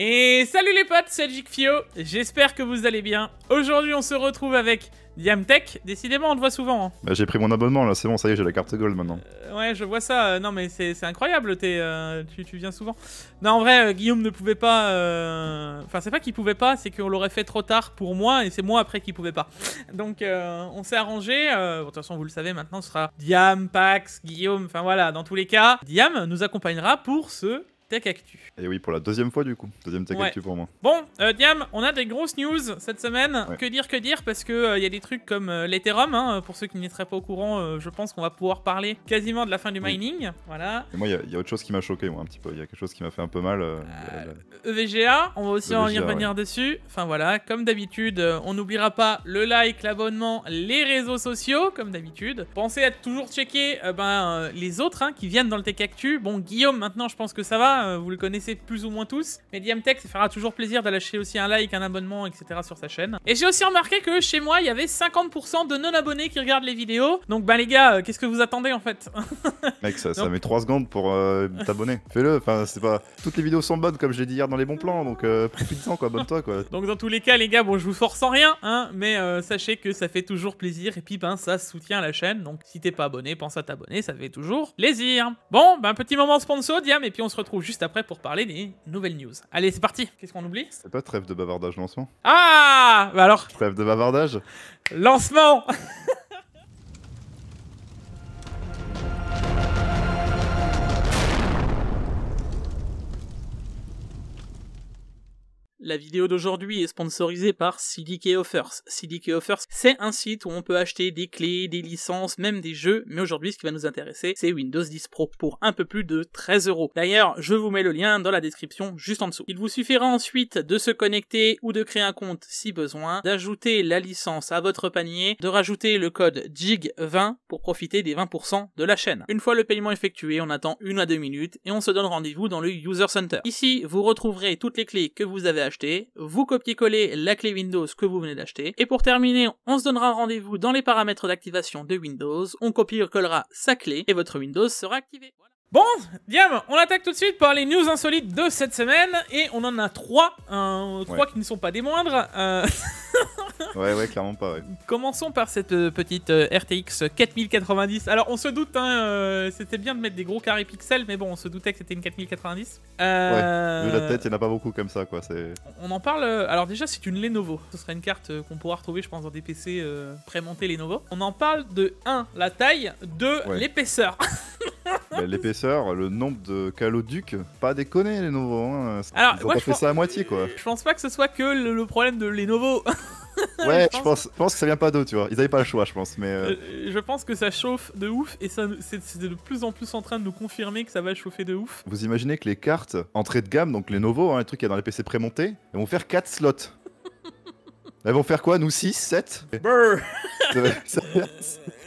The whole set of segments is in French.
Et salut les potes, c'est JigFio, j'espère que vous allez bien. Aujourd'hui on se retrouve avec Diamtech, décidément on te voit souvent. Hein. Bah, j'ai pris mon abonnement là, c'est bon, ça y est, j'ai la carte gold maintenant. Euh, ouais, je vois ça, non mais c'est incroyable, euh, tu, viens souvent. Non, en vrai, euh, Guillaume ne pouvait pas. Enfin, c'est pas qu'il pouvait pas, c'est qu'on l'aurait fait trop tard pour moi et c'est moi après qui pouvait pas. Donc on s'est arrangé, de toute façon vous le savez maintenant, ce sera Diam, Pax, Guillaume, enfin voilà, dans tous les cas, Diam nous accompagnera pour ce Tech Actu. Et oui, pour la deuxième fois du coup. Deuxième Tech Actu pour moi. Bon, euh, Diam, on a des grosses news cette semaine. Que dire, que dire Parce qu'il il euh, y a des trucs comme euh, l'Ethereum. Hein, pour ceux qui n'étaient pas au courant, je pense qu'on va pouvoir parler quasiment de la fin du mining. Voilà. Et moi, il y, a autre chose qui m'a choqué, moi, un petit peu. Il y a quelque chose qui m'a fait un peu mal. EVGA, e on va aussi e en venir revenir dessus. Enfin voilà, comme d'habitude, on n'oubliera pas le like, l'abonnement, les réseaux sociaux, comme d'habitude. Pensez à toujours checker ben, les autres hein, qui viennent dans le Tech Actu. Bon, Guillaume, maintenant, je pense que ça va. Euh, vous le connaissez plus ou moins tous. Mais Tech, ça fera toujours plaisir de lâcher aussi un like, un abonnement, etc. sur sa chaîne. Et j'ai aussi remarqué que chez moi, il y avait 50% de non-abonnés qui regardent les vidéos. Donc ben les gars, euh, qu'est-ce que vous attendez en fait Mec, ça, met 3 secondes pour euh, t'abonner. Fais-le, enfin c'est pas... Toutes les vidéos sont bonnes comme je l'ai dit hier dans les bons plans, donc plus profite-en quoi, abonne-toi quoi. Donc dans tous les cas les gars, bon je vous force en rien, hein, mais sachez que ça fait toujours plaisir et puis ben ça soutient la chaîne, donc si t'es pas abonné, pense à t'abonner, ça fait toujours plaisir. Bon, ben petit moment sponsor Diam et puis on se retrouve juste après pour parler des nouvelles news. Allez, c'est parti Qu'est-ce qu'on oublie C'est pas trêve de bavardage lancement. Ah Bah alors Trêve de bavardage Lancement La vidéo d'aujourd'hui est sponsorisée par CDK Offers. CDK Offers, c'est un site où on peut acheter des clés, des licences, même des jeux, mais aujourd'hui ce qui va nous intéresser, c'est Windows 10 Pro pour un peu plus de 13 euros. D'ailleurs, je vous mets le lien dans la description juste en dessous. Il vous suffira ensuite de se connecter ou de créer un compte si besoin, d'ajouter la licence à votre panier, de rajouter le code JIG20 pour profiter des 20% de la chaîne. Une fois le paiement effectué, on attend une à deux minutes et on se donne rendez-vous dans le User Center. Ici, vous retrouverez toutes les clés que vous avez achetées vous copiez-coller la clé Windows que vous venez d'acheter, et pour terminer, on se donnera rendez-vous dans les paramètres d'activation de Windows, on copie-collera sa clé et votre Windows sera activé. Bon, Diam, on attaque tout de suite par les news insolites de cette semaine et on en a trois, trois qui ne sont pas des moindres. Euh. ouais, ouais, clairement pas. Ouais. Commençons par cette euh, petite euh, RTX 4090. Alors, on se doute, hein, c'était bien de mettre des gros carrés pixels, mais bon, on se doutait que c'était une 4090. Euh... la tête, il n'y en a pas beaucoup comme ça, quoi. On en parle. Alors, déjà, c'est une Lenovo. Ce serait une carte qu'on pourra retrouver, je pense, dans des PC pré Lenovo. On en parle de 1, la taille, 2, l'épaisseur. Ben, l'épaisseur le nombre de caloducs, pas déconner les nouveaux. Hein. Alors, Ils pas je fait ça à moitié quoi. Je pense pas que ce soit que le, problème de les nouveaux. ouais, je pense... je pense, que ça vient pas d'eux, tu vois. Ils avaient pas le choix, je pense. Mais euh, euh, je pense que ça chauffe de ouf et ça, c'est, de plus en plus en train de nous confirmer que ça va chauffer de ouf. Vous imaginez que les cartes entrée de gamme, donc les nouveaux un hein, les trucs qu'il y a dans les PC prémontés, vont faire 4 slots. Elles vont faire quoi, nous 6, 7 Brrr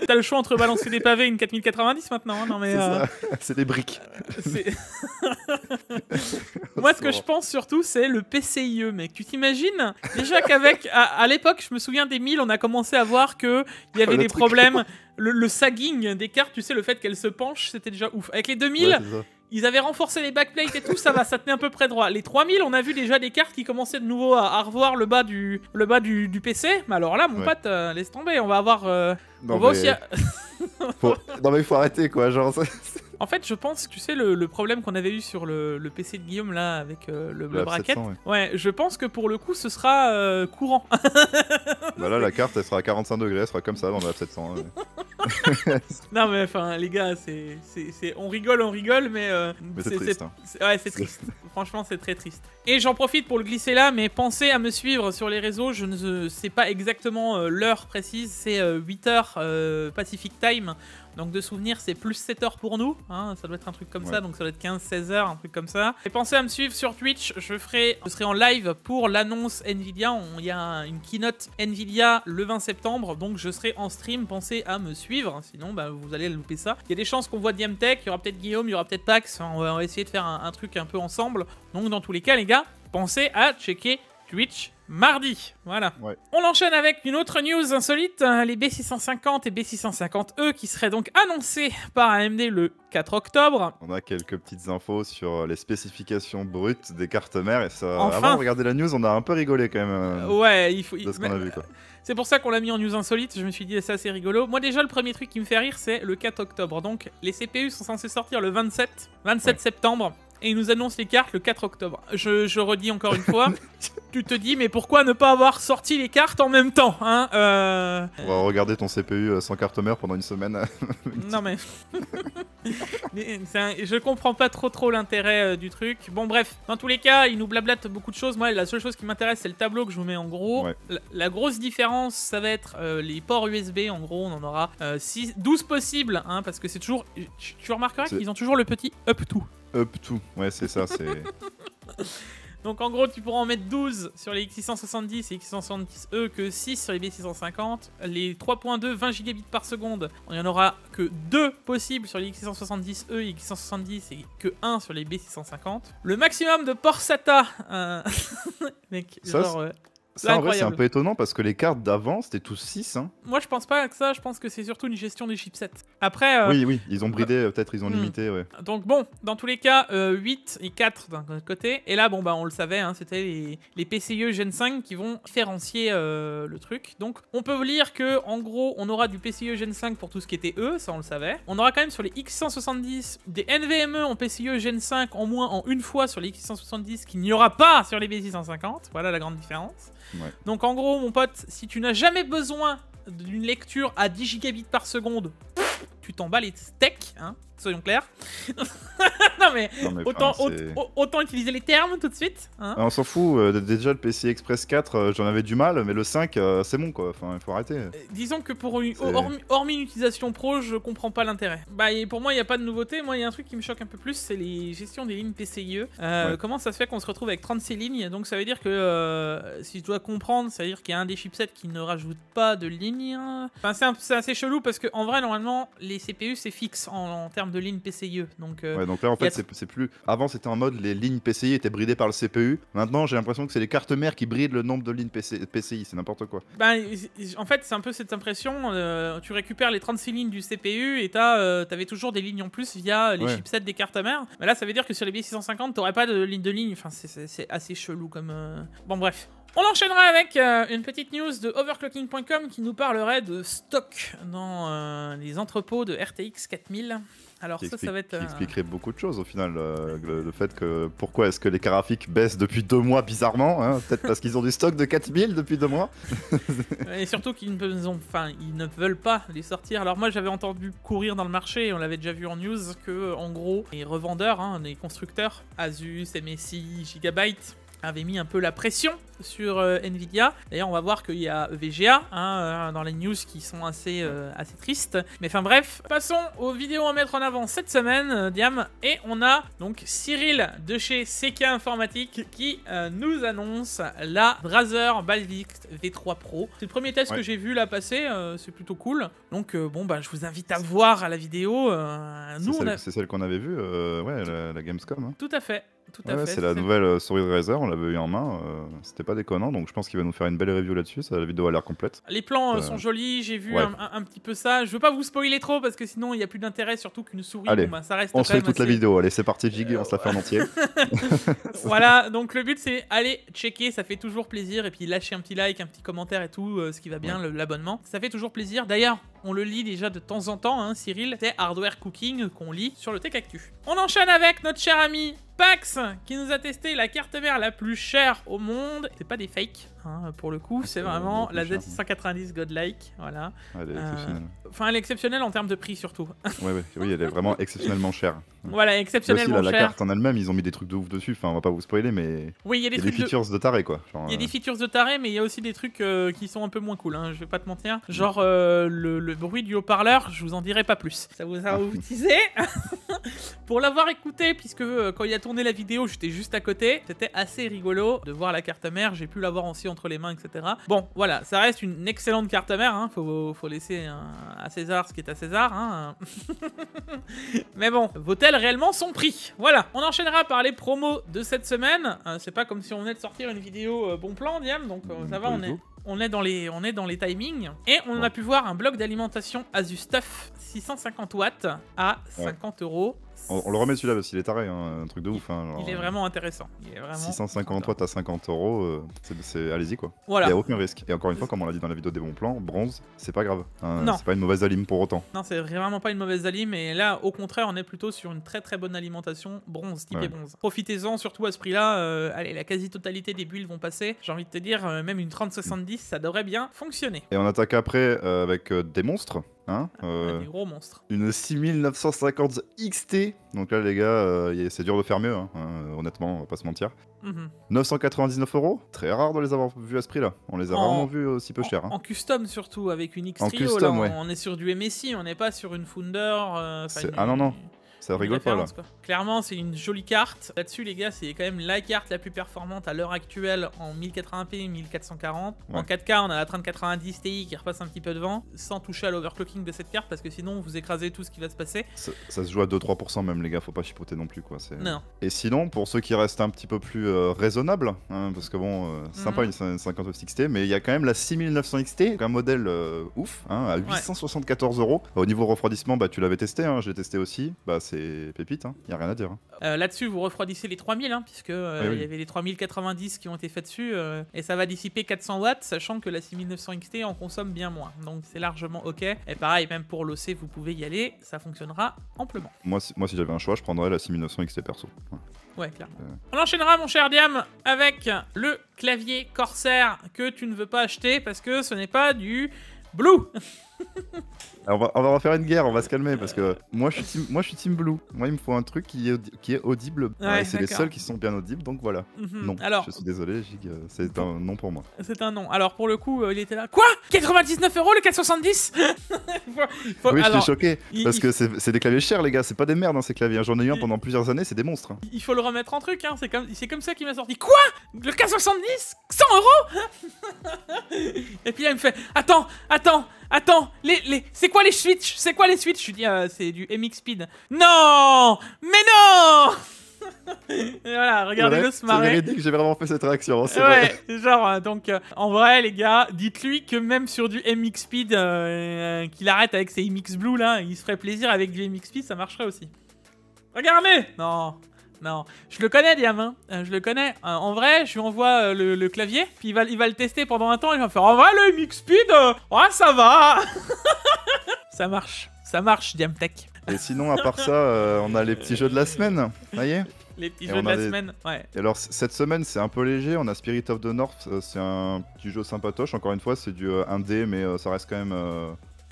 T'as le choix entre balancer des pavés et une 4090 maintenant, hein, non mais... C'est euh, des briques. Moi, ce que je pense surtout, c'est le PCIe, mec. Tu t'imagines Déjà qu'avec... À, l'époque, je me souviens des 1000, on a commencé à voir qu'il y avait oh, des problèmes... Le, sagging des cartes, tu sais, le fait qu'elles se penchent, c'était déjà ouf. Avec les 2000... Ils avaient renforcé les backplates et tout, ça va, ça tenait à peu près droit. Les 3000, on a vu déjà des cartes qui commençaient de nouveau à, revoir le bas du, le bas du, PC. Mais alors là, mon pote, euh, laisse tomber, on va avoir. Euh, non, on aussi. faut arrêter quoi, genre. En fait, je pense, tu sais, le, problème qu'on avait eu sur le, PC de Guillaume là avec euh, le, le ouais. je pense que pour le coup, ce sera euh, courant. Voilà, bah la carte, elle sera à 45 degrés, elle sera comme ça dans la 700. Hein. non mais enfin, les gars, c'est, c'est, on rigole, on rigole, mais, euh, c'est, triste. Hein. ouais, c'est triste. Franchement, c'est très triste. Et j'en profite pour le glisser là, mais pensez à me suivre sur les réseaux. Je ne sais pas exactement l'heure précise, c'est 8 h Pacific Time. Donc de souvenir, c'est plus 7 heures pour nous. Hein, ça doit être un truc comme ça. Donc ça doit être 15-16 h un truc comme ça. Et pensez à me suivre sur Twitch. Je, serai en live pour l'annonce Nvidia. Il y a une keynote Nvidia le 20 septembre. Donc je serai en stream. Pensez à me suivre. Sinon, bah, vous allez louper ça. Il y a des chances qu'on voit Diamtech. Il y aura peut-être Guillaume. Il y aura peut-être Pax. On va, essayer de faire un truc un peu ensemble. Donc dans tous les cas, les gars, pensez à checker Twitch mardi. Voilà. On enchaîne avec une autre news insolite, hein, les B650 et B650E qui seraient donc annoncés par AMD le 4 octobre. On a quelques petites infos sur les spécifications brutes des cartes mères et ça... Enfin... Avant de regarder la news, on a un peu rigolé quand même. Euh, euh, ouais, il faut... C'est pour ça qu'on l'a mis en news insolite, je me suis dit c'est c'est rigolo. Moi déjà le premier truc qui me fait rire c'est le 4 octobre. Donc les CPU sont censés sortir le 27, 27 septembre et il nous annonce les cartes le 4 octobre. Je, redis encore une fois, tu te dis mais pourquoi ne pas avoir sorti les cartes en même temps hein euh. On va regarder ton CPU euh, sans carte mère pendant une semaine. non mais... je Je comprends pas trop trop l'intérêt euh, du truc. Bon bref, dans tous les cas, ils nous blablate beaucoup de choses. Moi, la seule chose qui m'intéresse, c'est le tableau que je vous mets en gros. La, grosse différence, ça va être les ports USB. En gros, on en aura 12 possibles, hein, parce que c'est toujours... Tu remarqueras qu'ils ont toujours le petit up to up to. Ouais, c'est ça, c'est. Donc en gros, tu pourras en mettre 12 sur les X670 et X670E que 6 sur les B650. Les 3.2 20 gigabits par seconde, on n'y en aura que 2 possibles sur les X670E et X670 et que 1 sur les B650. Le maximum de ports SATA. Euh, mec, genre, ça, en vrai, c'est un peu étonnant parce que les cartes d'avant, c'était tous 6. Hein. Moi, je pense pas que ça. Je pense que c'est surtout une gestion des chipsets. Après. Euh, oui, oui, ils ont bridé, euh, peut-être, ils ont hmm. limité, ouais. Donc, bon, dans tous les cas, 8 euh, et 4 d'un côté. Et là, bon, bah, on le savait, hein, c'était les... les, PCIe Gen 5 qui vont différencier le truc. Donc, on peut lire que, en gros, on aura du PCIe Gen 5 pour tout ce qui était E, ça, on le savait. On aura quand même sur les X170 des NVMe en PCIe Gen 5 en moins en une fois sur les X170 qu'il n'y aura pas sur les B650. Voilà la grande différence. Donc en gros, mon pote, si tu n'as jamais besoin d'une lecture à 10 gigabits par seconde, tu t'en bats les soyons clairs. non, mais, autant, utiliser les termes tout de suite. Hein. Ah, on s'en fout, euh, déjà le PCI Express 4, euh, j'en avais du mal, mais le 5, euh, c'est bon quoi, enfin, il faut arrêter. disons que pour une, hormis, utilisation pro, je comprends pas l'intérêt. Bah, et pour moi, il n'y a pas de nouveauté. Moi, il y a un truc qui me choque un peu plus, c'est les gestions des lignes PCIe. Comment ça se fait qu'on se retrouve avec 36 lignes Donc, ça veut dire que, si je dois comprendre, ça veut dire qu'il y a un des chipsets qui ne rajoute pas de lignes. Enfin, c'est assez chelou parce qu'en vrai, normalement, les CPU, c'est fixe en, termes de lignes PCIe. Donc, euh, ouais, donc là, en fait, c'est plus. Avant, c'était en mode les lignes PCI e étaient bridées par le CPU. Maintenant, j'ai l'impression que c'est les cartes mères qui brident le nombre de lignes PCI. E. C'est n'importe quoi. ben en fait, c'est un peu cette impression. Euh, tu récupères les 36 lignes du CPU et tu euh, t'avais toujours des lignes en plus via les chipsets des cartes mères. Mais là, ça veut dire que sur les B650, t'aurais pas de ligne de ligne. Enfin, c'est assez chelou comme. Bon, bref. On enchaînera avec euh, une petite news de overclocking.com qui nous parlerait de stock dans euh, les entrepôts de RTX 4000. Alors ça, ça va être... Euh, expliquerait beaucoup de choses au final. le, fait que pourquoi est-ce que les graphiques baissent depuis deux mois bizarrement hein, Peut-être parce qu'ils ont du stock de 4000 depuis deux mois. et surtout qu'ils ne, veulent pas les sortir. Alors moi j'avais entendu courir dans le marché, on l'avait déjà vu en news, que en gros les revendeurs, hein, les constructeurs, Asus, MSI, Gigabyte, avait mis un peu la pression sur euh, Nvidia. D'ailleurs, on va voir qu'il y a VGA hein, euh, dans les news qui sont assez, euh, assez tristes. Mais enfin bref, passons aux vidéos à mettre en avant cette semaine, Diam. Et on a donc Cyril de chez CK Informatique qui nous annonce la Razer Balvix V3 Pro. C'est le premier test que j'ai vu là passer, c'est plutôt cool. Donc bon, bah, je vous invite à voir la vidéo. nous, c'est celle, qu'on avait vue, ouais, la, Gamescom. Hein. Tout à fait. C'est la nouvelle euh, souris de Razer, on l'avait eu en main, euh, c'était pas déconnant, donc je pense qu'il va nous faire une belle review là-dessus, la vidéo a l'air complète. Les plans euh, sont jolis, j'ai vu un, petit peu ça, je veux pas vous spoiler trop parce que sinon il y a plus d'intérêt, surtout qu'une souris, allez, bah, ça reste... On se fait toute la vidéo, allez c'est parti Jig, on se la fait en entier. voilà, donc le but c'est aller checker, ça fait toujours plaisir, et puis lâcher un petit like, un petit commentaire et tout, ce qui va bien, l'abonnement, ça fait toujours plaisir. D'ailleurs, on le lit déjà de temps en temps, hein, Cyril. C'est Hardware Cooking qu'on lit sur le Tech Actu. On enchaîne avec notre cher ami Pax, qui nous a testé la carte mère la plus chère au monde. C'est pas des fakes. Hein, pour le coup, ah, c'est vraiment la Z690 Godlike. Voilà. Ah, elle est euh, exceptionnelle. Enfin, elle est exceptionnelle en termes de prix surtout. ouais, oui, elle est vraiment exceptionnellement chère. Voilà, exceptionnellement la chère. La carte en elle-même, ils ont mis des trucs de ouf dessus. Enfin, on va pas vous spoiler, mais. il y a des, des features de... taré quoi. Il y a des euh, features de taré, mais il y a aussi des trucs euh, qui sont un peu moins cool. Hein, je vais pas te mentir. Mm. Genre le, bruit du haut-parleur, je vous en dirai pas plus. Ça vous a ah, vous Pour l'avoir écouté, puisque quand il a tourné la vidéo, j'étais juste à côté. C'était assez rigolo de voir la carte mère. J'ai pu l'avoir en les mains, etc. Bon, voilà, ça reste une excellente carte mère hein. faut, laisser à César ce qui est à César. Hein. Mais bon, vaut-elle réellement son prix Voilà, on enchaînera par les promos de cette semaine. Euh, c'est pas comme si on venait de sortir une vidéo euh, bon plan, Diam, donc euh, ça va, on est, on est dans les, on est dans les timings. Et on a pu voir un bloc d'alimentation Asus Stuff 650 watts à 50 euros. On, le remet celui-là parce qu'il est taré, hein, un truc de ouf. il hein, est euh, vraiment intéressant. Il est 653 à 50 euros, euh, c'est allez-y quoi. Il n'y a aucun risque. Et encore une fois, comme on l'a dit dans la vidéo des bons plans, bronze, c'est pas grave. Hein, c'est pas une mauvaise alim pour autant. Non, c'est vraiment pas une mauvaise alim. Et là, au contraire, on est plutôt sur une très très bonne alimentation bronze, type bronze. Profitez-en surtout à ce prix-là. Euh, allez, la quasi-totalité des bulles vont passer. J'ai envie de te dire, même une 3070, 70 ça devrait bien fonctionner. Et on attaque après avec des monstres. Hein, ah, euh, gros monstre Une 6950 XT. Donc là, les gars, euh, c'est dur de faire mieux, hein, hein, honnêtement, on va pas se mentir. 999 mhm. euros, très rare de les avoir vus à ce prix-là. On les a vraiment rarement vus aussi peu cher. Hein. En, custom surtout, avec une X-Trio, on, est sur du MSI, on n'est pas sur une Founder. Euh, ah non, non, ça rigole pas là. Clairement, c'est une jolie carte. Là-dessus, les gars, c'est quand même la carte la plus performante à l'heure actuelle en 1080p, 1440. En 4K, on a la 3090 Ti qui repasse un petit peu devant, sans toucher à l'overclocking de cette carte parce que sinon, vous écrasez tout ce qui va se passer. Ça, se joue à 2-3% même, les gars, faut pas chipoter non plus quoi. Et sinon, pour ceux qui restent un petit peu plus euh, raisonnables, hein, parce que bon, euh, mhm. sympa une 59 XT, mais il y a quand même la 6900 XT, un modèle euh, ouf, hein, à 874 euros. Au niveau refroidissement, bah tu l'avais testé, hein, je l'ai testé aussi. Bah, c'est pépite, il hein. n'y a rien à dire. Hein. Euh, là-dessus, vous refroidissez les 3000, hein, puisque euh, il y avait les 3090 qui ont été faits dessus, euh, et ça va dissiper 400 watts, sachant que la 6900 XT en consomme bien moins. Donc c'est largement ok. Et pareil, même pour l'OC, vous pouvez y aller, ça fonctionnera amplement. Moi, si, moi, si j'avais un choix, je prendrais la 6900 XT perso. Ouais. Ouais, clairement. On enchaînera, mon cher Diam, avec le clavier Corsair que tu ne veux pas acheter parce que ce n'est pas du Blue on, va, on va faire une guerre, on va se calmer parce que moi je suis team, moi, je suis team blue. Moi il me faut un truc qui est, qui est audible. c'est les seuls qui sont bien audibles donc voilà. Mhm. Non, Alors, je suis désolé, euh, c'est un non pour moi. C'est un non. Alors pour le coup, euh, il était là. Quoi 99 euros le 470 faut... je suis choqué parce que c'est des claviers chers, les gars, c'est pas des merdes hein, ces claviers. Hein. J'en ai eu un pendant plusieurs années, c'est des monstres. Hein. Il faut le remettre en truc, hein. c'est comme, comme ça qu'il m'a sorti. Quoi Le 470 100 euros Et puis là, il me fait Attends, attends Attends, les, les, c'est quoi les switch C'est quoi les switch Je dis, dit, euh, c'est du MX Speed. Non Mais non voilà, regardez-le se marrer. C'est que j'ai vraiment fait cette réaction. Hein, ouais, genre, euh, donc, euh, en vrai, les gars, dites-lui que même sur du MX Speed, qu'il arrête avec ses MX Blue là, il se ferait plaisir avec du MX Speed, ça marcherait aussi. Regardez Non non, je le connais, Diam, euh, je le connais. Euh, en vrai, je lui envoie euh, le, clavier, puis il va, il va le tester pendant un temps, et il va faire « En vrai, le MX Speed, ça va !» Ça marche. Ça marche, Diamtech. Et sinon, à part ça, on a les petits jeux de la semaine, voyez les petits jeux de la semaine. Ouais. alors cette semaine c'est un peu léger, on a Spirit of the North, c'est un petit jeu sympatoche, encore une fois c'est du 1D mais ça reste quand même...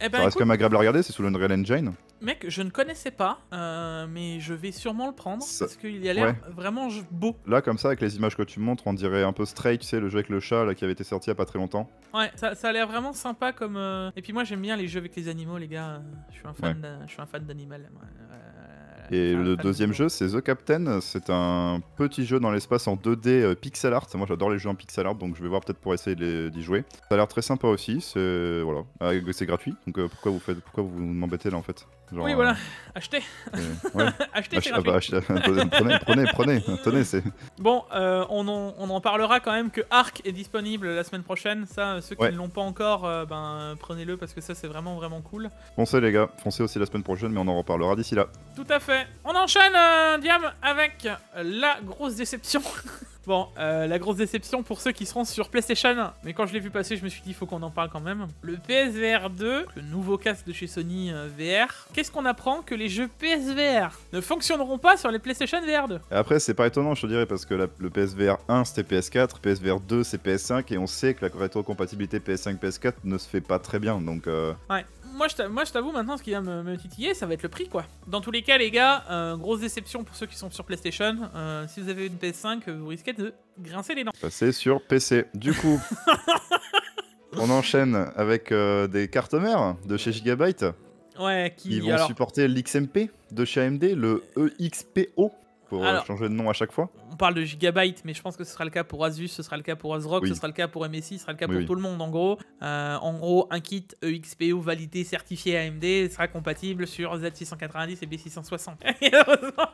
Eh ben, ça reste quand même agréable à regarder, c'est sous le Unreal Engine. Mec, je ne connaissais pas, euh, mais je vais sûrement le prendre parce qu'il y a l'air vraiment beau. Là, comme ça, avec les images que tu montres, on dirait un peu Stray, tu sais, le jeu avec le chat là, qui avait été sorti il n'y a pas très longtemps. Ouais, ça, a l'air vraiment sympa comme. Euh, et puis moi, j'aime bien les jeux avec les animaux, les gars. Euh, je suis un fan ouais. d'animal. Et le deuxième jeu, c'est The Captain. C'est un petit jeu dans l'espace en 2D pixel art. Moi, j'adore les jeux en pixel art, donc je vais voir peut-être pour essayer d'y jouer. Ça a l'air très sympa aussi. C'est voilà, ah, c'est gratuit. Donc pourquoi vous faites, pourquoi vous m'embêtez là en fait oui, voilà, euh, achetez. Euh, bah, ah, bah, achetez, prenez, prenez, prenez, Bon, euh, on, en, parlera quand même que Arc est disponible la semaine prochaine. Ça, ceux qui ne l'ont pas encore, ben, prenez-le parce que ça, c'est vraiment, vraiment cool. Foncez, les gars, foncez aussi la semaine prochaine, mais on en reparlera d'ici là. Tout à fait. On enchaîne, un Diam, avec la grosse déception. Bon, euh, la grosse déception pour ceux qui seront sur PlayStation. 1, Mais quand je l'ai vu passer, je me suis dit, il faut qu'on en parle quand même. Le PSVR 2, le nouveau casque de chez Sony euh, VR. Qu'est-ce qu'on apprend Que les jeux PSVR ne fonctionneront pas sur les PlayStation VR 2. Après, c'est pas étonnant, je te dirais, parce que le PSVR 1, c'était PS4, PSVR 2, c'est PS5, et on sait que la rétrocompatibilité PS5-PS4 ne se fait pas très bien, donc... Euh... Ouais moi, je t'avoue, maintenant, ce qui vient me, me, titiller, ça va être le prix, quoi. Dans tous les cas, les gars, euh, grosse déception pour ceux qui sont sur PlayStation. Euh, si vous avez une PS5, vous risquez de grincer les dents. Passer sur PC. Du coup, on enchaîne avec euh, des cartes mères de chez Gigabyte. Ouais, qui... vont supporter l'XMP de chez AMD, le EXPO. Euh, changer de nom à chaque fois On parle de gigabyte mais je pense que ce sera le cas pour Asus, ce sera le cas pour ASRock, ce sera le cas pour MSI, ce sera le cas pour tout le monde en gros. Euh, en gros, un kit EXPO validé, certifié AMD sera compatible sur Z690 et B660. heureusement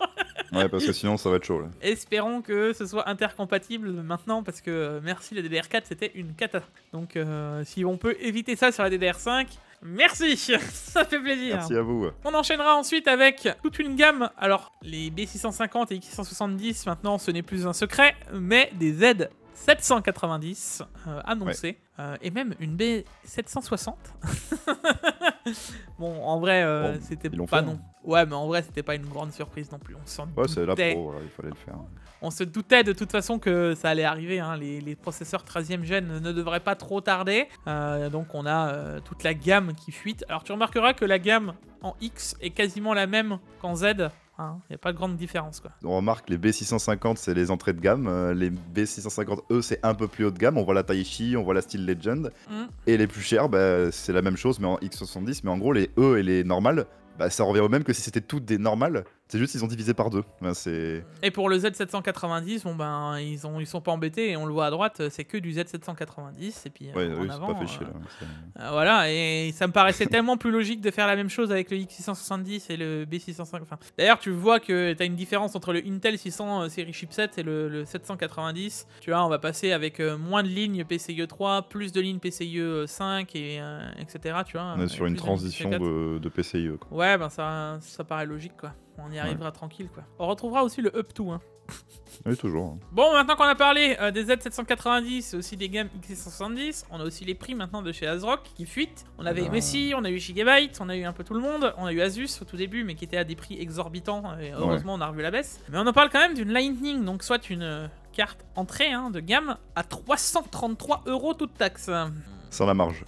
Ouais, parce que sinon, ça va être chaud. Espérons que ce soit intercompatible maintenant, parce que euh, merci, la DDR4, c'était une cata. Donc, euh, si on peut éviter ça sur la DDR5, Merci, ça fait plaisir. Merci à vous. On enchaînera ensuite avec toute une gamme. Alors, les B650 et X670, maintenant, ce n'est plus un secret, mais des Z 790 euh, annoncé euh, et même une B 760. bon, en vrai, euh, c'était pas non. Hein. Ouais, mais en vrai, c'était pas une grande surprise non plus. On sent ouais, doutait. il fallait le faire. On se doutait de toute façon que ça allait arriver. Hein. Les, les, processeurs 13e gen ne devraient pas trop tarder. donc, on a toute la gamme qui fuite. Alors, tu remarqueras que la gamme en X est quasiment la même qu'en Z. Il hein, n'y a pas grande différence. Quoi. On remarque les B650, c'est les entrées de gamme. Euh, les B650E, c'est un peu plus haut de gamme. On voit la Taichi, on voit la Steel Legend. Mm. Et les plus chers, bah, c'est la même chose, mais en X70. Mais en gros, les E et les normales, bah, ça revient au même que si c'était toutes des normales. C'est juste ils ont divisé par deux. Ben, et pour le Z790, bon ben ils ont ils sont pas embêtés et on le voit à droite, c'est que du Z790 et puis ouais, euh, en pas fait chier, euh, là, euh, voilà et ça me paraissait tellement plus logique de faire la même chose avec le X670 et le B650. d'ailleurs tu vois que tu as une différence entre le Intel 600 euh, série chipset et le, 790. Tu vois on va passer avec moins de lignes PCIe 3, plus de lignes PCIe e 5 et etc. Tu vois. On est sur une transition e de, PCIe. E, ouais ben ça ça paraît logique quoi on y arrivera tranquille, quoi. On retrouvera aussi le Up to hein. Oui, toujours. Hein. Bon, maintenant qu'on a parlé euh, des Z790 et aussi des gammes X770, on a aussi les prix maintenant de chez ASRock qui fuitent. On avait ah. Messi, on a eu Gigabyte, on a eu un peu tout le monde, on a eu Asus au tout début, mais qui était à des prix exorbitants, euh, et heureusement on a revu la baisse. Mais on en parle quand même d'une Lightning, donc soit une euh, carte entrée hein, de gamme à 333 euros toute taxe. Sans la marge.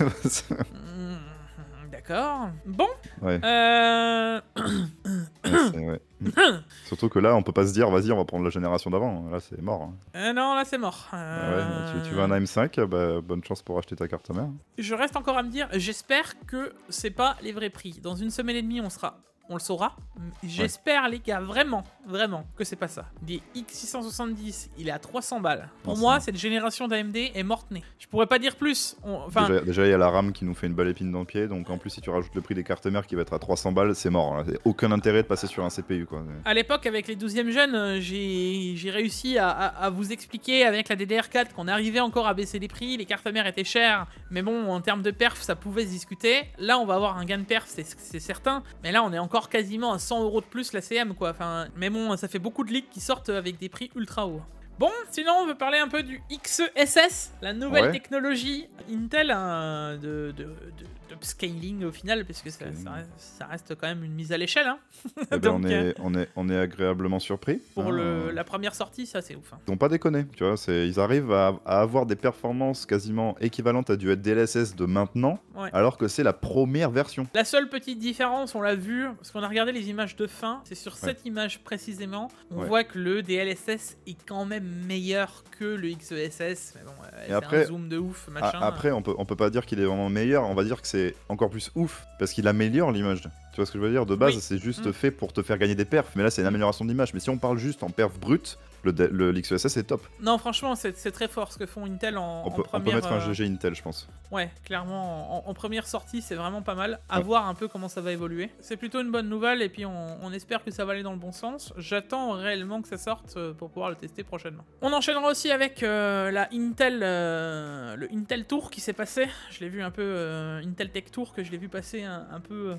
Hmm, d'accord. Bon. Ouais. Euh... Surtout que là, on peut pas se dire, vas-y, on va prendre la génération d'avant. Là, c'est mort. Hein. Euh, non, là, c'est mort. Euh, ah ouais, tu, tu, veux un m 5 bah, bonne chance pour acheter ta carte mère. Je reste encore à me dire, j'espère que c'est pas les vrais prix. Dans une semaine et demie, on sera on le saura. J'espère, les gars, vraiment, vraiment, que c'est pas ça. Des X670, il est à 300 balles. Pour moi, cette génération d'AMD est morte-née. Je pourrais pas dire plus. Déjà, il y a la RAM qui nous fait une balle épine dans le pied. Donc, en plus, si tu rajoutes le prix des cartes mères qui va être à 300 balles, c'est mort. Hein. Aucun intérêt de passer sur un CPU. Quoi. À l'époque, avec les 12e jeunes, euh, j'ai réussi à, vous expliquer avec la DDR4 qu'on arrivait encore à baisser les prix. Les cartes mères étaient chères. Mais bon, en termes de perf, ça pouvait se discuter. Là, on va avoir un gain de perf, c'est certain. Mais là, on est encore quasiment à 100 euros de plus la CM, quoi. Enfin, mais bon, ça fait beaucoup de leaks qui sortent avec des prix ultra hauts. Bon, sinon on veut parler un peu du XESS, la nouvelle technologie Intel hein, de, scaling au final, parce que ça, reste, quand même une mise à l'échelle. Hein eh ben, on, est, euh, on, est, on, est, agréablement surpris. Pour hein. le, la première sortie, ça c'est ouf. Hein. Ils n'ont pas déconné, tu vois, ils arrivent à, avoir des performances quasiment équivalentes à du DLSS de maintenant, alors que c'est la première version. La seule petite différence, on l'a vu, parce qu'on a regardé les images de fin, c'est sur cette image précisément, on voit que le DLSS est quand même meilleur que le XESS, mais bon, euh, un zoom de ouf, machin. après, on peut, on peut pas dire qu'il est vraiment meilleur, on va dire que c'est encore plus ouf parce qu'il améliore l'image. Tu vois ce que je veux dire De base, c'est juste mm. fait pour te faire gagner des perfs, mais là, c'est une amélioration d'image. Mais si on parle juste en perf brute, le le, e est top. Non, franchement, c'est très fort ce que font Intel en, on peut, en On peut mettre un GG euh, Intel, je pense. Ouais, clairement, en, première sortie, c'est vraiment pas mal. À voir un peu comment ça va évoluer. C'est plutôt une bonne nouvelle et puis on, on, espère que ça va aller dans le bon sens. J'attends réellement que ça sorte euh, pour pouvoir le tester prochainement. On enchaînera aussi avec euh, la Intel, le Intel Tour qui s'est passé. Je l'ai vu un peu, Intel Tech Tour que je l'ai vu passer un, un peu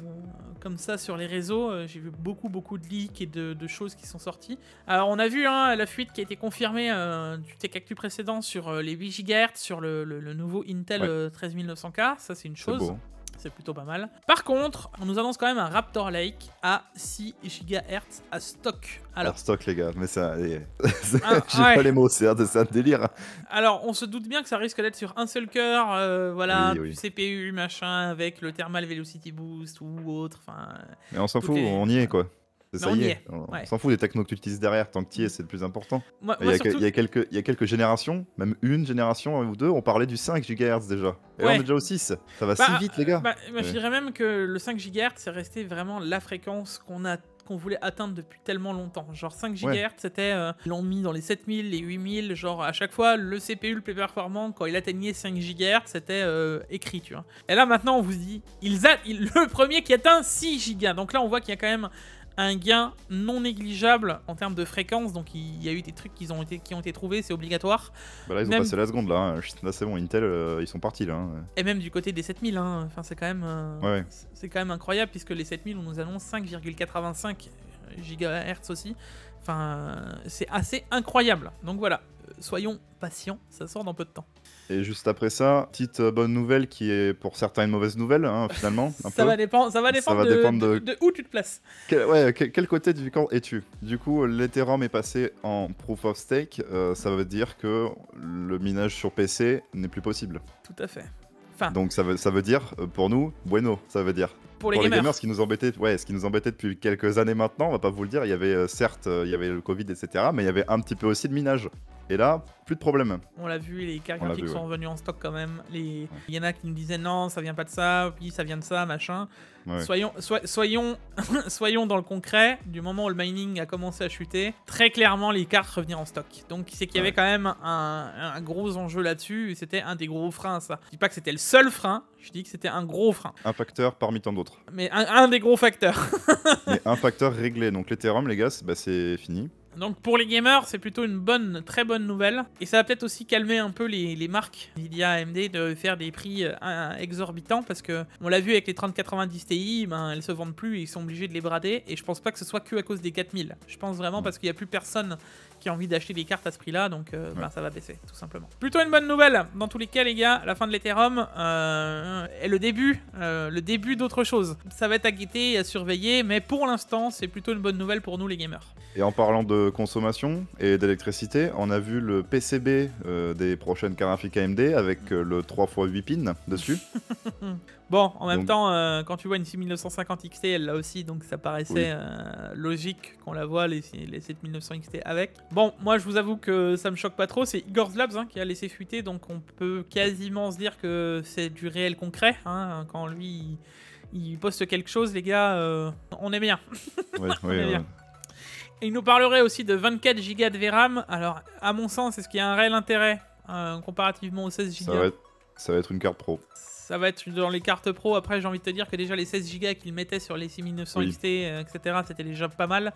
comme ça sur les réseaux. J'ai vu beaucoup, beaucoup de leaks et de, de choses qui sont sorties. Alors on a vu hein, la qui a été confirmé euh, du TKQ précédent sur euh, les 8 GHz, sur le, nouveau Intel 13900K, euh, ça c'est une chose. Hein. C'est plutôt pas mal. Par contre, on nous annonce quand même un Raptor Lake à 6 GHz à stock. Alors, stock les gars, mais ça, eh. ah, j'ai pas les mots, c'est un, délire. Hein. Alors on se doute bien que ça risque d'être sur un seul cœur, voilà, du CPU machin, avec le Thermal Velocity Boost ou autre. Enfin, mais on s'en fout, on y est quoi ça y, est. On s'en fout des technos que tu utilises derrière, tant que tu y es, c'est le plus important. il, y a quelques, il y a quelques générations, même une génération ou deux, on parlait du 5 GHz déjà. Et là, on est déjà au 6. Ça va si bah, vite, les gars. Bah, je dirais même que le 5 GHz, c'est resté vraiment la fréquence qu'on a qu'on voulait atteindre depuis tellement longtemps. Genre 5 GHz, c'était. Euh, l'ont mis dans les 7000, les 8000. Genre à chaque fois, le CPU le plus performant, quand il atteignait 5 GHz, c'était euh, écrit, tu vois. Et là, maintenant, on vous dit, ils a, le premier qui atteint 6 GHz. Donc là, on voit qu'il y a quand même un gain non négligeable en termes de fréquence. Donc il y a eu des trucs qui ont été, trouvés, c'est obligatoire. Bah là, ils ont passé la seconde, là. Hein. c'est bon, Intel, euh, ils sont partis, là. Hein. Et même du côté des 7000, hein. enfin, c'est quand, même, euh, c'est quand même incroyable, puisque les 7000, on nous annonce 5,85 GHz aussi. Enfin, c'est assez incroyable. Donc voilà, soyons patients, ça sort dans peu de temps. Et juste après ça, petite euh, bonne nouvelle qui est pour certains une mauvaise nouvelle, hein, finalement. ça, Va dépendre, ça de, où tu te places. Quel, ouais, quel, côté du camp es-tu Du coup, l'Ethereum est passé en proof of stake. Euh, ça veut dire que le minage sur PC n'est plus possible. Tout à fait. Enfin, Donc ça veut, dire, euh, pour nous, bueno, ça veut dire. Pour les, gamers. ce qui nous embêtait, ouais, ce qui nous embêtait depuis quelques années maintenant, on va pas vous le dire, il y avait certes, il y avait le Covid, etc., mais il y avait un petit peu aussi de minage. Et là, plus de problème. On l'a vu, les cartes qui sont revenues en stock quand même. Les... Il y en a qui nous disaient non, ça vient pas de ça, puis ça vient de ça, machin. Soyons, soyons, soyons dans le concret. Du moment où le mining a commencé à chuter, très clairement, les cartes revenaient en stock. Donc, c'est qu'il y avait quand même un, gros enjeu là-dessus. C'était un des gros freins, ça. Je dis pas que c'était le seul frein, je dis que c'était un gros frein. Un facteur parmi tant d'autres. Mais un, des gros facteurs. Mais un facteur réglé. Donc, l'Ethereum, les gars, bah, c'est fini. Donc pour les gamers, c'est plutôt une bonne, très bonne nouvelle. Et ça va peut-être aussi calmer un peu les, les marques a AMD de faire des prix euh, exorbitants parce que on l'a vu avec les 3090 Ti, ben, elles se vendent plus, et ils sont obligés de les brader. Et je pense pas que ce soit que à cause des 4000. Je pense vraiment mm. parce qu'il n'y a plus personne qui envie d'acheter des cartes à ce prix-là, donc euh, ben, ça va baisser, tout simplement. Plutôt une bonne nouvelle, dans tous les cas, les gars, la fin de l'Ethereum euh, est le début, euh, le début d'autre chose. Ça va être à guetter et à surveiller, mais pour l'instant, c'est plutôt une bonne nouvelle pour nous, les gamers. Et en parlant de consommation et d'électricité, on a vu le PCB des prochaines graphiques AMD avec le 3x8 pin dessus. Bon, en même temps, euh, quand tu vois une 6950 XT, elle l'a aussi, donc ça paraissait euh, logique qu'on la voit, les, 7900 XT avec. Bon, moi je vous avoue que ça me choque pas trop, c'est Igor's Labs hein, qui a laissé fuiter, donc on peut quasiment se dire que c'est du réel concret, hein, quand lui il, poste quelque chose, les gars, euh, on est bien. on il nous parlerait aussi de 24 Go de VRAM, alors à mon sens, est-ce qu'il y a un réel intérêt comparativement aux 16 Go ça va être une carte pro ça va être dans les cartes pro. Après, j'ai envie de te dire que déjà les 16 Go qu'ils mettaient sur les 6900 XT, etc., c'était déjà pas mal.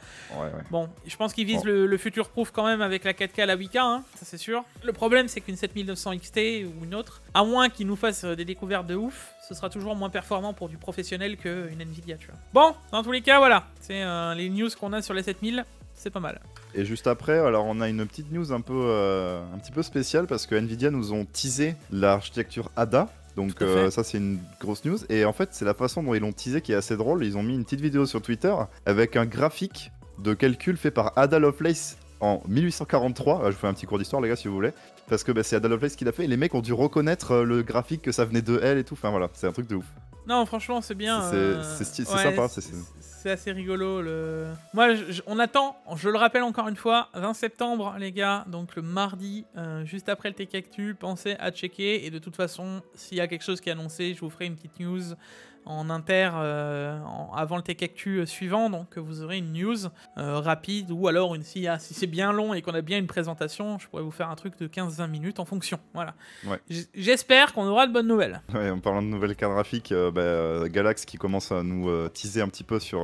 Bon, je pense qu'ils visent le, futur proof quand même avec la 4K à la 8K, hein, ça c'est sûr. Le problème, c'est qu'une 7900 XT ou une autre, à moins qu'ils nous fassent euh, des découvertes de ouf, ce sera toujours moins performant pour du professionnel qu'une Nvidia, tu vois. Bon, dans tous les cas, voilà, c'est euh, les news qu'on a sur les 7000 c'est pas mal. Et juste après, alors on a une petite news un peu, euh, un petit peu spéciale parce que Nvidia nous ont teasé l'architecture ADA donc euh, ça c'est une grosse news. Et en fait c'est la façon dont ils l'ont teasé qui est assez drôle. Ils ont mis une petite vidéo sur Twitter avec un graphique de calcul fait par Ada Lovelace en 1843. Ah, je vous fais un petit cours d'histoire les gars si vous voulez. Parce que bah, c'est c'est Ada Lovelace qui l'a fait et les mecs ont dû reconnaître euh, le graphique que ça venait de elle et tout. Enfin voilà, c'est un truc de ouf. Non, franchement, c'est bien. C'est euh, sympa. C'est assez rigolo. Le... Moi, on attend, je le rappelle encore une fois, 20 septembre, les gars, donc le mardi, euh, juste après le Tecactu, pensez à checker. Et de toute façon, s'il y a quelque chose qui est annoncé, je vous ferai une petite news en inter euh, avant le TKQ euh, suivant, donc vous aurez une news euh, rapide ou alors une si, ah, si c'est bien long et qu'on a bien une présentation, je pourrais vous faire un truc de 15-20 minutes en fonction. Voilà. J'espère qu'on aura de bonnes nouvelles. en parlant de nouvelles cartes graphiques, bah, Galax qui commence à nous teaser un petit peu sur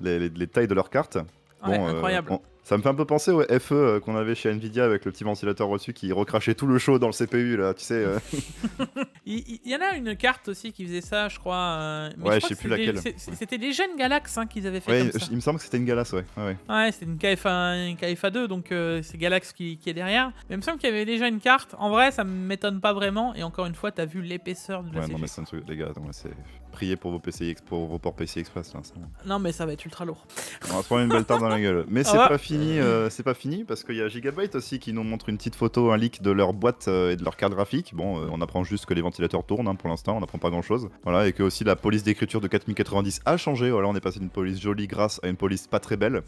les, tailles de leurs cartes. Bon, incroyable. Ça me fait un peu penser au FE euh, qu'on avait chez Nvidia avec le petit ventilateur reçu qui recrachait tout le chaud dans le CPU là, tu sais. Euh. il, y en a une carte aussi qui faisait ça, je crois. Euh, ouais, je, sais plus laquelle. C'était des jeunes Galax hein, qu'ils avaient fait. comme ça. il me semble que c'était une Galax, ouais. Ouais, c'était une KFA, une 2, donc c'est Galax qui, est derrière. Mais il me semble qu'il y avait déjà une carte. En vrai, ça m'étonne pas vraiment. Et encore une fois, t'as vu l'épaisseur de la Ouais, non, mais c'est un truc, les gars, c'est prier pour vos, PCI, pour vos ports PCI Express. Là, non, mais ça va être ultra lourd. On va se prendre une belle tarte dans la gueule. Mais c'est ah pas fini, euh, c'est pas fini parce qu'il y a Gigabyte aussi qui nous montre une petite photo, un leak de leur boîte euh, et de leur carte graphique. Bon, euh, on apprend juste que les ventilateurs tournent hein, pour l'instant, on apprend pas grand chose. Voilà, et que aussi la police d'écriture de 4090 a changé. Voilà, on est passé d'une police jolie grâce à une police pas très belle.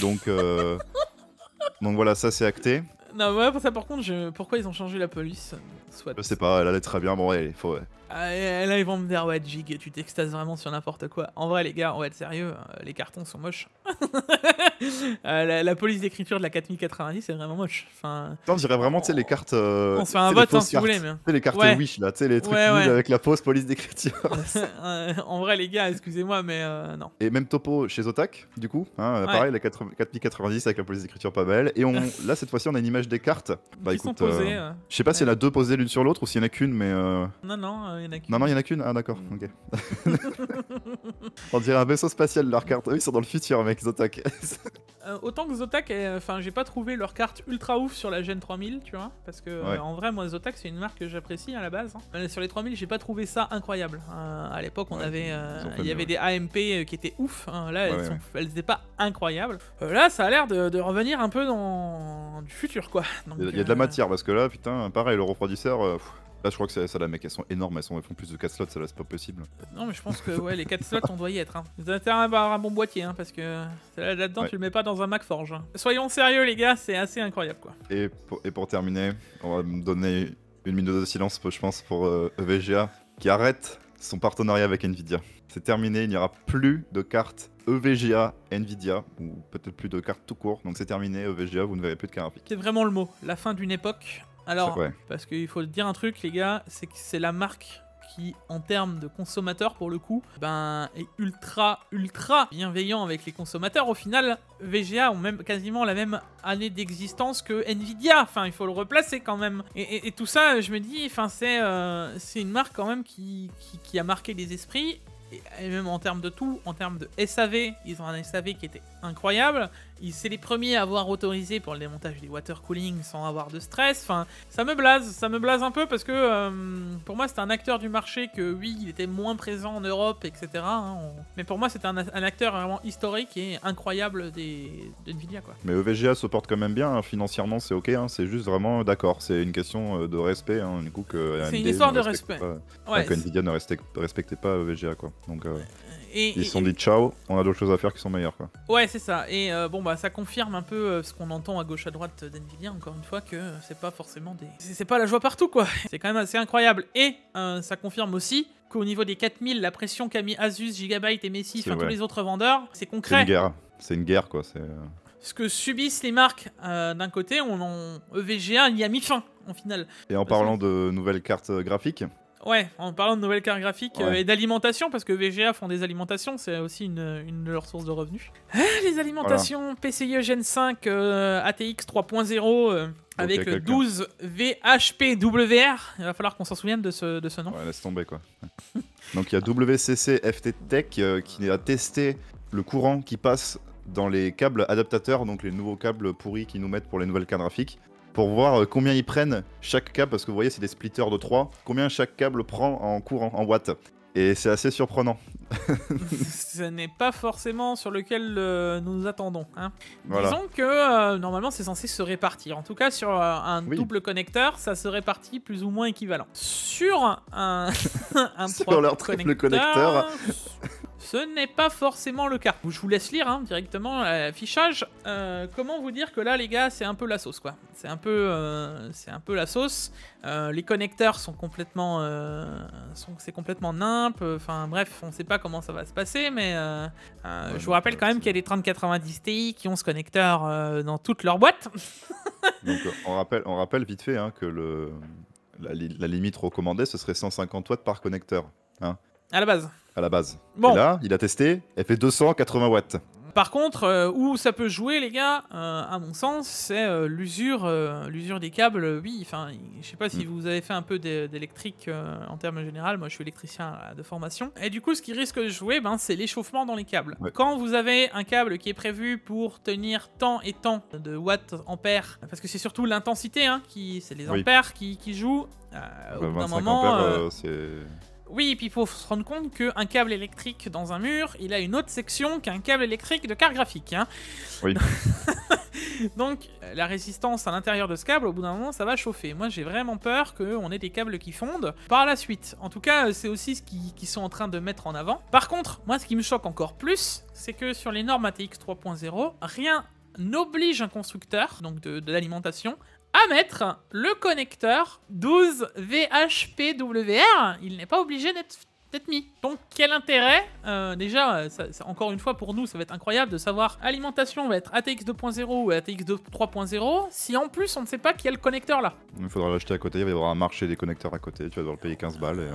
Donc, donc voilà, ça c'est acté. Non, ouais, pour ça par contre, pourquoi ils ont changé la police Je sais pas, elle allait très bien. Bon, elle il faut. Ah, là, ils vont me dire, ouais, Jig, tu t'extases vraiment sur n'importe quoi. En vrai, les gars, on va être sérieux, euh, les cartons sont moches. Euh, la, police d'écriture de la 4090 c'est vraiment moche. Enfin, je dirais vraiment, tu sais, les cartes. Euh, on se fait un vote, hein, si vous voulez. les cartes Wish, là, tu sais, les trucs avec la pause police d'écriture. en vrai, les gars, excusez-moi, mais non. Et même topo chez Zotac, du coup. Hein, pareil, la 4090 avec la police d'écriture pas belle. Et on, là, cette fois-ci, on a une image des cartes. Bah, Ils écoute, je sais pas s'il y en a deux posées l'une sur l'autre ou s'il y en a qu'une, mais. Non, non. Non, il y en a qu'une Ah, d'accord, mm. ok. On dirait un vaisseau spatial, leur carte. Ah oui, ils sont dans le futur, mec, Zotac. Euh, autant que Zotac, enfin, j'ai pas trouvé leur carte ultra ouf sur la Gen 3000, tu vois, parce que euh, en vrai, moi, Zotac, c'est une marque que j'apprécie à la base. Hein. Euh, sur les 3000, j'ai pas trouvé ça incroyable. Hein. à l'époque, on avait, il y avait des AMP qui étaient ouf. Hein. Là, elles, étaient pas incroyables. là, ça a l'air de, revenir un peu dans du futur, quoi. Il y, a de la matière, parce que là, putain, pareil, le refroidisseur. Là, je crois que c'est ça la mec, elles sont énormes, elles, font plus de 4 slots, ça là, c'est pas possible. Non, mais je pense que ouais, les 4 slots, on doit y être. Hein. Vous avez à un bon boîtier, hein, parce que là-dedans, tu le mets pas dans un Macforge. Hein. Soyons sérieux, les gars, c'est assez incroyable, quoi. Et pour, terminer, on va me donner une minute de silence, je pense, pour EVGA, euh, e qui arrête son partenariat avec Nvidia. C'est terminé, il n'y aura plus de cartes EVGA Nvidia, ou peut-être plus de cartes tout court, donc c'est terminé, EVGA, vous ne verrez plus de graphique. C'est vraiment le mot, la fin d'une époque, alors, parce qu'il faut dire un truc, les gars, c'est que c'est la marque qui, en termes de consommateurs, pour le coup, ben, est ultra, ultra bienveillant avec les consommateurs. Au final, VGA ont même quasiment la même année d'existence que Nvidia. Enfin, il faut le replacer quand même. Et, tout ça, je me dis, enfin, c'est euh, c'est une marque quand même qui, qui, qui a marqué les esprits et même en termes de tout, en termes de SAV, ils ont un SAV qui était incroyable c'est les premiers à avoir autorisé pour le démontage des water cooling sans avoir de stress. Enfin, ça me blase, ça me blase un peu parce que euh, pour moi c'était un acteur du marché que oui, il était moins présent en Europe, etc. Hein, mais pour moi c'était un, acteur vraiment historique et incroyable des de Nvidia quoi. Mais EVGA se porte quand même bien hein, financièrement, c'est ok. Hein, c'est juste vraiment d'accord, c'est une question euh, de respect. du coup c'est une histoire de respect. Pas... que Nvidia ne respectait pas EVGA quoi. Donc euh, ils se sont dit ciao, on a d'autres choses à faire qui sont meilleures. Quoi. Ouais, c'est ça. Et euh, bon, bah, ça confirme un peu euh, ce qu'on entend à gauche à droite d'NVIDIA, encore une fois, que c'est pas forcément des. C'est pas la joie partout, quoi. C'est quand même assez incroyable. Et euh, ça confirme aussi qu'au niveau des 4000, la pression qu'a mis Asus, Gigabyte et Messi, sur tous les autres vendeurs, c'est concret. C'est une guerre. C'est une guerre, quoi. C'est ce que subissent les marques d'un côté, on en... EVGA y a mis fin en final. Et en parlant de nouvelles cartes graphiques, Ouais, en parlant de nouvelles cartes graphiques euh, et d'alimentation, parce que VGA font des alimentations, c'est aussi une, de leurs sources de revenus. Ah, les alimentations PCIe Gen 5 ATX 3.0 avec 12 12 VHPWR. Il va falloir qu'on s'en souvienne de ce, nom. Ouais, laisse tomber quoi. Donc il y a WCC FT Tech euh, qui a testé le courant qui passe dans les câbles adaptateurs, donc les nouveaux câbles pourris qu'ils nous mettent pour les nouvelles cartes graphiques pour voir euh, combien ils prennent chaque câble, parce que vous voyez, c'est des splitters de 3, combien chaque câble prend en courant, en watts. Et c'est assez surprenant. Ce n'est pas forcément sur lequel euh, nous nous attendons. Hein. Disons que euh, normalement c'est censé se répartir. En tout cas sur un double connecteur, ça se répartit plus ou moins équivalent. Sur un, sur leur triple connecteur ce n'est pas forcément le cas. Je vous laisse lire hein, directement l'affichage. Euh, comment vous dire que là, les gars, c'est un peu la sauce, quoi. C'est un, peu, euh, un peu la sauce. Euh, les connecteurs sont complètement... c'est complètement nimp. Enfin, bref, on ne sait pas comment ça va se passer, mais je vous rappelle quand même qu'il y a des 3090 Ti qui ont ce connecteur dans toutes leur boîtes. Donc, on rappelle, on rappelle vite fait hein, que le, la, limite recommandée, ce serait 150 watts par connecteur. Hein. À la base à la base. Bon. Et là, il a testé, elle fait 280 watts. Par contre, euh, où ça peut jouer, les gars, euh, à mon sens, c'est euh, l'usure, l'usure des câbles. Oui, enfin, je sais pas si mm. vous avez fait un peu d'électrique en termes généraux. Moi, je suis électricien de formation. Et du coup, ce qui risque de jouer, ben, c'est l'échauffement dans les câbles. Quand vous avez un câble qui est prévu pour tenir tant et tant de watts ampères, parce que c'est surtout l'intensité, hein, qui, c'est les ampères qui, jouent. au bout moment, oui, et puis il faut se rendre compte qu'un câble électrique dans un mur, il a une autre section qu'un câble électrique de carte graphique. Hein. Oui. Donc la résistance à l'intérieur de ce câble, au bout d'un moment, ça va chauffer. Moi, j'ai vraiment peur qu'on ait des câbles qui fondent par la suite. En tout cas, c'est aussi ce qu'ils sont en train de mettre en avant. Par contre, moi, ce qui me choque encore plus, c'est que sur les normes ATX 3.0, rien n'oblige un constructeur donc de l'alimentation à mettre le connecteur 12 VHPWR. Il n'est pas obligé d'être mis. Donc quel intérêt euh, Déjà, euh, encore une fois, pour nous, ça va être incroyable de savoir alimentation va être ATX 2.0 ou ATX 3.0, si en plus on ne sait pas qu'il y a le connecteur là. Il faudra l'acheter à côté, il va y avoir un marché des connecteurs à côté, tu vas devoir le payer 15 balles. Euh.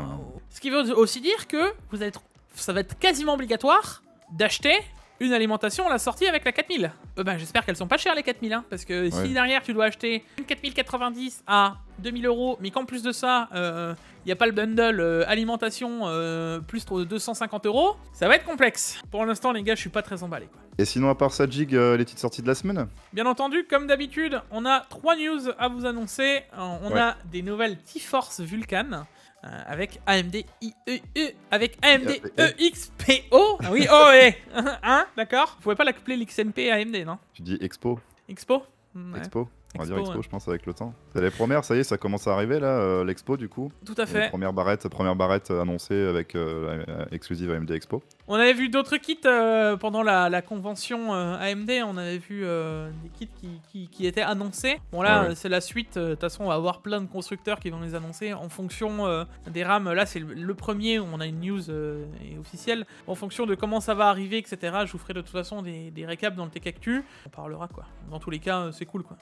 Ce qui veut aussi dire que vous allez ça va être quasiment obligatoire d'acheter une alimentation à la sortie avec la 4000. Euh, ben, J'espère qu'elles sont pas chères les 4000, hein, parce que si derrière tu dois acheter une 4090 à 2000 euros, mais qu'en plus de ça, il euh, n'y a pas le bundle euh, alimentation plus trop de 250 euros, ça va être complexe. Pour l'instant, les gars, je suis pas très emballé. Et sinon, à part ça, Jig, les petites sorties de la semaine Bien entendu, comme d'habitude, on a trois news à vous annoncer. On a des nouvelles T-Force Vulcan. Euh, avec AMD IEE, avec AMD EXPO. E ah oui, oh, ouais, hein, d'accord Vous pouvez pas l'appeler l'XMP AMD, non Tu dis Expo Expo hmm, Expo on va dire expo, je pense, avec le temps. C'est les premières, ça y est, ça commence à arriver, là, euh, l'expo, du coup. Tout à fait. Première barrette, première barrette euh, annoncée avec l'exclusive euh, exclusive AMD Expo. On avait vu d'autres kits pendant la, convention AMD, on avait vu des kits qui, étaient annoncés. Bon, là, ah c'est la suite. De toute façon, on va avoir plein de constructeurs qui vont les annoncer en fonction des RAM. Là, c'est le, premier où on a une news officielle. En fonction de comment ça va arriver, etc., je vous ferai de toute façon des, des récaps dans le TKQ. On parlera, quoi. Dans tous les cas, c'est cool, quoi.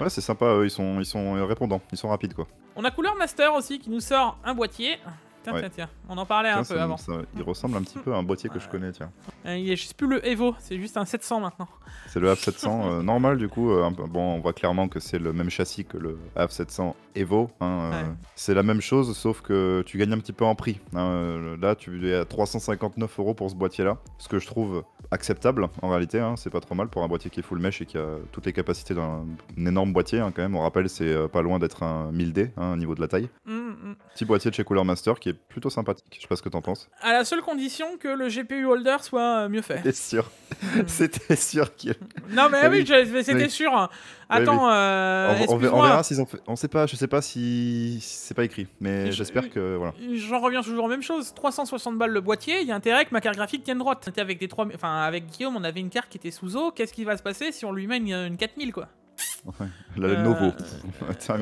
Ouais, c'est sympa, eux, ils sont, ils sont euh, répondants, ils sont rapides quoi. On a Couleur Master aussi qui nous sort un boîtier on en parlait un peu avant. il ressemble un petit peu à un boîtier que je connais, tiens. Euh, il est, je plus le Evo, c'est juste un 700 maintenant. C'est le euh, AF700 normal, du coup. Euh, bon, on voit clairement que c'est le même châssis que le AF700 Evo. Hein, c'est la même chose, sauf que tu gagnes un petit peu en prix. Hein, là, tu es à 359 euros pour ce boîtier-là, ce que je trouve acceptable en réalité. Hein, c'est pas trop mal pour un boîtier qui est full mesh et qui a toutes les capacités d'un énorme boîtier. quand même, on rappelle, c'est pas loin d'être un 1000D, au niveau de la taille. Mm, mm. Petit boîtier de chez Cooler Master qui plutôt sympathique. Je sais pas ce que t'en penses. À la seule condition que le GPU holder soit euh, mieux fait. C'était sûr. Hmm. C'était sûr qu'il. Non mais oui, c'était sûr. Attends. on, verra s'ils ont On sait pas. Je sais pas si c'est pas écrit, mais j'espère que voilà. J'en reviens toujours aux même chose. 360 balles le boîtier. Il y a intérêt que ma carte graphique tienne droite. avec des trois. Enfin, avec Guillaume, on avait une carte qui était sous eau. Qu'est-ce qui va se passer si on lui met une, 4000 quoi la euh, Lenovo.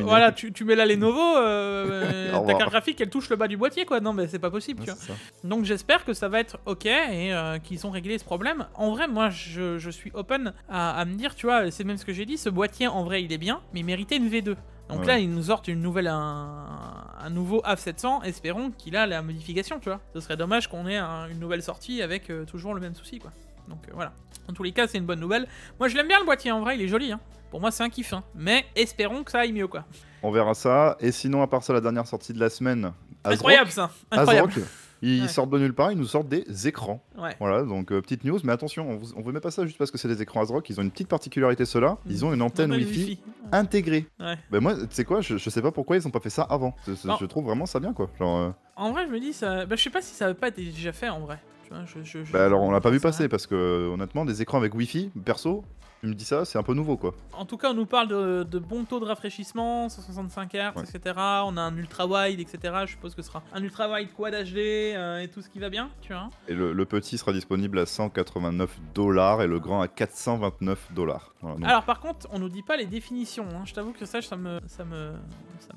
voilà, tu, mets là Lenovo, euh, euh ta carte graphique, elle touche le bas du boîtier, quoi. Non, mais c'est pas possible, tu vois. Donc j'espère que ça va être OK et euh, qu'ils ont réglé ce problème. En vrai, moi, je, suis open à, me dire, tu vois, c'est même ce que j'ai dit, ce boîtier, en vrai, il est bien, mais il méritait une V2. Donc là, ils nous sortent une nouvelle, un, nouveau A700, espérons qu'il a la modification, tu vois. Ce serait dommage qu'on ait une nouvelle sortie avec euh, toujours le même souci, quoi. Donc voilà. En tous les cas, c'est une bonne nouvelle. Moi, je l'aime bien le boîtier en vrai, il est joli. Hein. Pour moi, c'est un kiff, hein. mais espérons que ça aille mieux, quoi. On verra ça. Et sinon, à part ça, la dernière sortie de la semaine. Azrock, incroyable ça. Incroyable. ils sortent de nulle part, ils nous sortent des écrans. Voilà, donc euh, petite news, mais attention, on, vous, met veut pas ça juste parce que c'est des écrans Azrock. ils ont une petite particularité ceux-là, mmh. ils ont une antenne Wi-Fi intégrée. Ouais. Ben, moi, tu sais quoi, je, ne sais pas pourquoi ils n'ont pas fait ça avant. je trouve vraiment ça bien quoi. Genre, euh, En vrai, je me dis, ça... Ben je sais pas si ça avait pas été déjà fait en vrai. Je, je, ben, alors on l'a pas vu passer parce que honnêtement des écrans avec wifi perso tu me dis ça, c'est un peu nouveau quoi. En tout cas, on nous parle de, de bons taux de rafraîchissement, 165 Hz, etc. On a un ultra wide, etc. Je suppose que ce sera un ultra wide quad HD euh, et tout ce qui va bien, tu vois. Et le, petit sera disponible à 189 dollars et le grand à 429 dollars. Alors par contre, on nous dit pas les définitions. Hein. Je t'avoue que ça, ça me, ça me,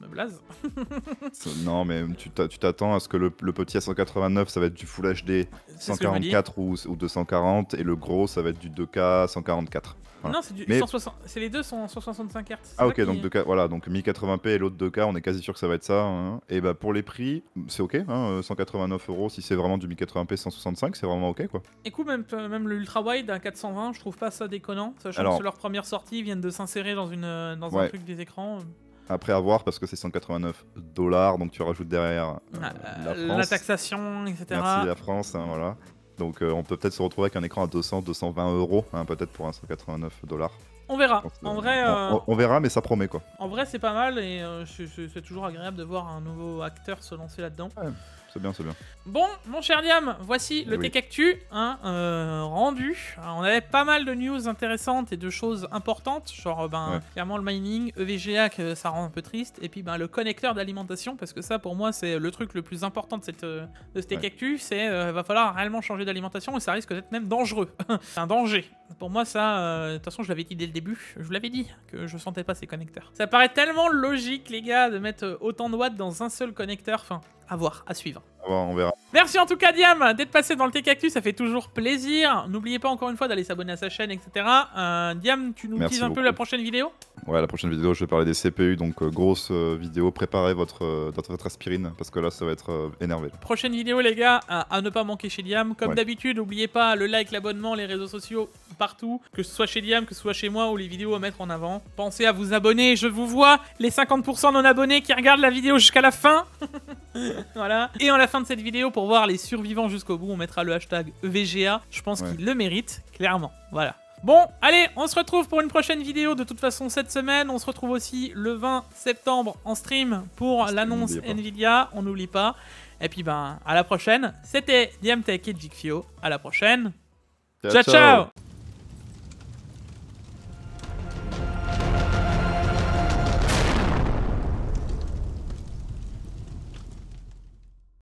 me blase. non, mais tu t'attends à ce que le, petit à 189, ça va être du Full HD 144 ou, ou 240 et le gros, ça va être du 2K 144. Non, c'est les deux sont en 165 Hz. Ah ok, donc, voilà, donc 1080p et l'autre 2K, on est quasi sûr que ça va être ça. Hein. Et bah, pour les prix, c'est ok, hein, 189 euh, euros si c'est vraiment du 1080p 165, c'est vraiment ok quoi. Écoute, même, euh, même le ultra wide à 420, je trouve pas ça déconnant, sachant que leur première sortie, ils viennent de s'insérer dans, une, euh, dans un truc des écrans. Après avoir, parce que c'est 189 dollars, donc tu rajoutes derrière ah, la, taxation, etc. Merci la France, hein, voilà. Donc euh, on peut peut-être se retrouver avec un écran à 200, 220 euros, hein, peut-être pour un 189 dollars. On verra. en vrai, euh, on, verra, mais ça promet quoi. En vrai, c'est pas mal et euh, c'est toujours agréable de voir un nouveau acteur se lancer là-dedans c'est bien, c'est bien. Bon, mon cher Diam, voici le oui. Hein, euh, rendu. on avait pas mal de news intéressantes et de choses importantes, genre ben, clairement le mining, EVGA, que ça rend un peu triste, et puis ben, le connecteur d'alimentation, parce que ça pour moi c'est le truc le plus important de, cette, euh, ce t c'est qu'il euh, va falloir réellement changer d'alimentation et ça risque d'être même dangereux. c'est un danger. Pour moi ça, de toute façon je l'avais dit dès le début, je vous l'avais dit que je sentais pas ces connecteurs. Ça paraît tellement logique les gars de mettre autant de watts dans un seul connecteur, enfin à voir, à suivre. Ah bah, on verra. Merci en tout cas, Diam, d'être passé dans le TKQ, ça fait toujours plaisir. N'oubliez pas encore une fois d'aller s'abonner à sa chaîne, etc. Euh, Diam, tu nous dis un peu la prochaine vidéo Ouais, la prochaine vidéo, je vais parler des CPU, donc euh, grosse euh, vidéo. Préparez votre, votre, aspirine, parce que là, ça va être énervé. Prochaine vidéo, les gars, à, ne pas manquer chez Diam. Comme d'habitude, n'oubliez pas le like, l'abonnement, les réseaux sociaux, partout. Que ce soit chez Diam, que ce soit chez moi, ou les vidéos à mettre en avant. Pensez à vous abonner, je vous vois, les 50% non abonnés qui regardent la vidéo jusqu'à la fin. voilà. Et on la fin de cette vidéo pour voir les survivants jusqu'au bout. On mettra le hashtag VGA. Je pense qu'il le mérite, clairement. Voilà. Bon, allez, on se retrouve pour une prochaine vidéo de toute façon cette semaine. On se retrouve aussi le 20 septembre en stream pour l'annonce Nvidia, on n'oublie pas. Et puis ben, à la prochaine. C'était Diamtech et Jigfio. À la prochaine. ciao. ciao.